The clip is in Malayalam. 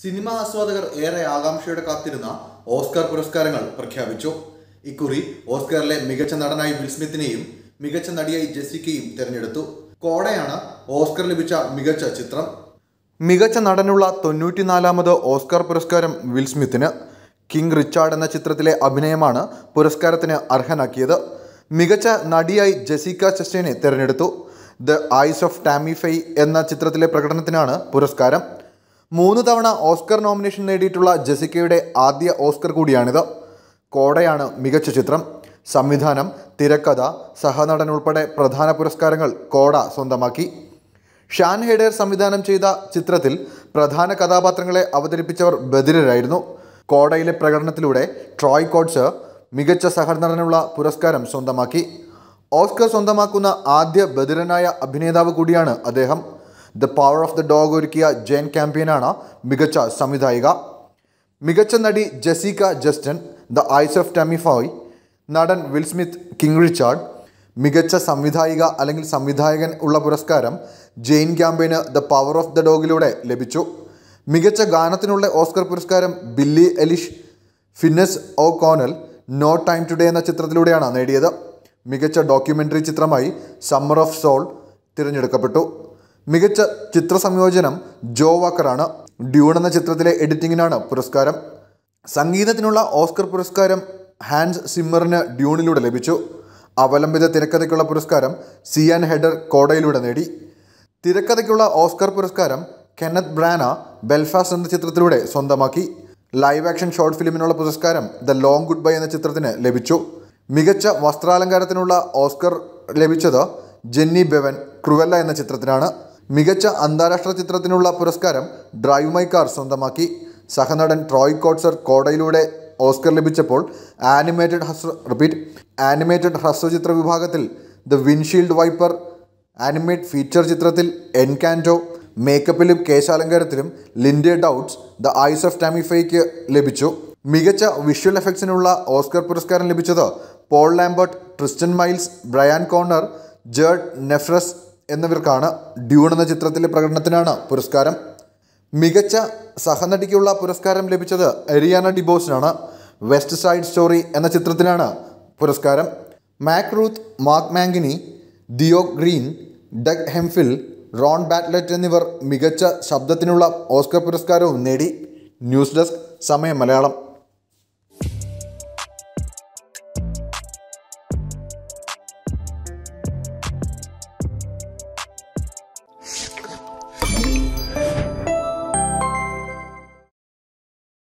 സിനിമ ആസ്വാദകർ ഏറെ ആകാംക്ഷയോടെ കാത്തിരുന്ന ഓസ്കാർ പുരസ്കാരങ്ങൾ പ്രഖ്യാപിച്ചു ഇക്കുറി ഓസ്കറിലെ മികച്ച നടനായി വിൽസ്മിത്തിനെയും മികച്ച നടിയായി ജെസിക്കയും തിരഞ്ഞെടുത്തു കോടയാണ് ഓസ്കർ ലഭിച്ച മികച്ച ചിത്രം മികച്ച നടനുള്ള തൊണ്ണൂറ്റിനാലാമത് ഓസ്കാർ പുരസ്കാരം വിൽസ്മിത്തിന് കിങ് റിച്ചാർഡ് എന്ന ചിത്രത്തിലെ അഭിനയമാണ് പുരസ്കാരത്തിന് അർഹനാക്കിയത് മികച്ച നടിയായി ജെസിക്ക ചെസ്റ്റേനെ തിരഞ്ഞെടുത്തു ദ ഐസ് ഓഫ് ടാമിഫൈ എന്ന ചിത്രത്തിലെ പ്രകടനത്തിനാണ് പുരസ്കാരം മൂന്ന് തവണ ഓസ്കർ നോമിനേഷൻ നേടിയിട്ടുള്ള ജെസിക്കയുടെ ആദ്യ ഓസ്കർ കൂടിയാണിത് കോടയാണ് മികച്ച ചിത്രം സംവിധാനം തിരക്കഥ സഹനടൻ ഉൾപ്പെടെ പ്രധാന പുരസ്കാരങ്ങൾ കോട സ്വന്തമാക്കി ഷാൻ ഹെഡേർ സംവിധാനം ചെയ്ത ചിത്രത്തിൽ പ്രധാന കഥാപാത്രങ്ങളെ അവതരിപ്പിച്ചവർ ബദിരരായിരുന്നു കോടയിലെ പ്രകടനത്തിലൂടെ ട്രോയ് കോഡ്സ് മികച്ച സഹനടനുള്ള പുരസ്കാരം സ്വന്തമാക്കി ഓസ്കർ സ്വന്തമാക്കുന്ന ആദ്യ ബദിരനായ അഭിനേതാവ് കൂടിയാണ് അദ്ദേഹം the power of the dog ഒരുക്കിയ ജെയിൻ ക്യാമ്പിയനാണ് മികച്ച സംവിധായിക മികച്ച നടി Jessica Chastain the eyes of Tammy Faye നടൻ വിൽസ്മിത്ത് കിങ് റിച്ചാർഡ് മികച്ച സംവിധായിക അല്ലെങ്കിൽ സംവിധായകൻ ഉള്ള പുരസ്കാരം ജെയിൻ ക്യാമ്പയിന് ദ പവർ ഓഫ് ദ ഡോഗിലൂടെ ലഭിച്ചു മികച്ച ഗാനത്തിനുള്ള ഓസ്കർ പുരസ്കാരം Billie Eilish Finneas O'Connell no time to die എന്ന ചിത്രത്തിലൂടെയാണ് നേടിയത് മികച്ച ഡോക്യുമെൻ്ററി ചിത്രമായി സമ്മർ ഓഫ് സോൾ തിരഞ്ഞെടുക്കപ്പെട്ടു മികച്ച ചിത്രസംയോജനം ജോ വാക്കറാണ് ഡ്യൂൺ എന്ന ചിത്രത്തിലെ എഡിറ്റിങ്ങിനാണ് പുരസ്കാരം സംഗീതത്തിനുള്ള ഓസ്കർ പുരസ്കാരം ഹാൻസ് സിമ്മറിന് ഡ്യൂണിലൂടെ ലഭിച്ചു അവലംബിത തിരക്കഥയ്ക്കുള്ള പുരസ്കാരം സിയാൻ ഹെഡർ കോടയിലൂടെ നേടി തിരക്കഥയ്ക്കുള്ള ഓസ്കർ പുരസ്കാരം കെന്നത് ബ്രാന ബെൽഫാസ്റ്റ് എന്ന ചിത്രത്തിലൂടെ സ്വന്തമാക്കി ലൈവ് ആക്ഷൻ ഷോർട്ട് ഫിലിമിനുള്ള പുരസ്കാരം ദ ലോങ് ഗുഡ് ബൈ എന്ന ചിത്രത്തിന് ലഭിച്ചു മികച്ച വസ്ത്രാലങ്കാരത്തിനുള്ള ഓസ്കർ ലഭിച്ചത് ജെന്നി ബെവൻ ക്രുവല്ല എന്ന ചിത്രത്തിനാണ് മികച്ച അന്താരാഷ്ട്ര ചിത്രത്തിനുള്ള പുരസ്കാരം ഡ്രൈവ് മൈ കാർ സ്വന്തമാക്കി സഹനടൻ ട്രോയ് കോട്സർ കോടയിലൂടെ ഓസ്കർ ലഭിച്ചപ്പോൾ ആനിമേറ്റഡ് ഹ്രസ്വ റിപ്പീറ്റ് ആനിമേറ്റഡ് ഹ്രസ്വചിത്ര വിഭാഗത്തിൽ the windshield wiper animate feature ചിത്രത്തിൽ എൻകാൻറ്റോ മേക്കപ്പിലും കേശാലങ്കാരത്തിലും Linda Dowds the eyes of ടാമിഫൈക്ക് ലഭിച്ചു മികച്ച വിഷ്വൽ എഫക്ട്സിനുള്ള ഓസ്കർ പുരസ്കാരം ലഭിച്ചത് Paul Lambert Tristan Myles Brian Connor Gerd Nefzer എന്നിവർക്കാണ് ഡ്യൂൺ എന്ന ചിത്രത്തിലെ പ്രകടനത്തിനാണ് പുരസ്കാരം മികച്ച സഹനടിക്കുള്ള പുരസ്കാരം ലഭിച്ചത് എരിയാന ഡിബോസിനാണ് വെസ്റ്റ് സൈഡ് സ്റ്റോറി എന്ന ചിത്രത്തിനാണ് പുരസ്കാരം Mac Ruth Mark Mangini Theo Green Doug Hemphill Ron Bartlett എന്നിവർ മികച്ച ശബ്ദത്തിനുള്ള ഓസ്കർ പുരസ്കാരവും നേടി ന്യൂസ് ഡെസ്ക് സമയം മലയാളം